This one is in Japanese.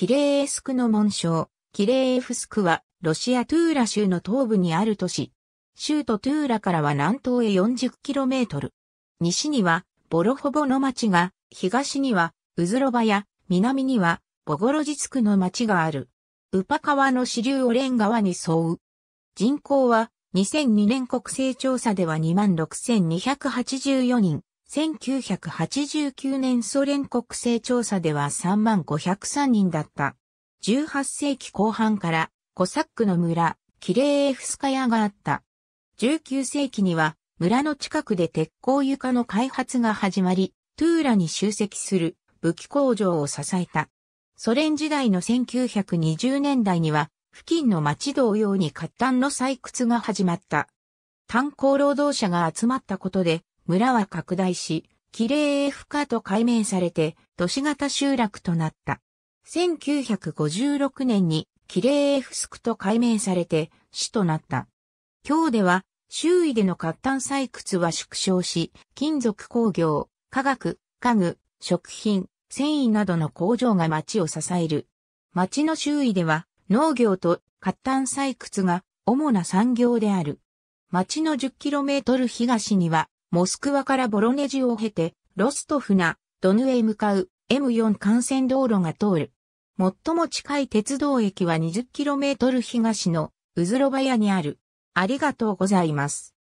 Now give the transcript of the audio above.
キレーエスクの紋章。キレーエフスクは、ロシアトゥーラ州の東部にある都市。州都トゥーラからは南東へ 40km。西には、ボロホボの町が、東には、ウズロバや、南には、ボゴロジツクの町がある。ウパ川の支流オレン川に沿う。人口は、2002年国勢調査では26,284人。1989年ソ連国勢調査では3万503人だった。18世紀後半からコサックの村、キレーエフスカヤがあった。19世紀には村の近くで鉄鋼床の開発が始まり、トゥーラに集積する武器工場を支えた。ソ連時代の1920年代には、付近の町同様に活炭の採掘が始まった。炭鉱労働者が集まったことで、村は拡大し、綺麗ー F かと改名されて、都市型集落となった。1956年に、綺麗ー F スクと改名されて、市となった。今日では、周囲での活炭採掘は縮小し、金属工業、化学、家具、食品、繊維などの工場が町を支える。町の周囲では、農業と活炭採掘が主な産業である。町の 10km 東にはモスクワからボロネジを経て、ロストフナ、ドヌへ向かう M4 幹線道路が通る。最も近い鉄道駅は 20km 東のウズロバヤにある。ありがとうございます。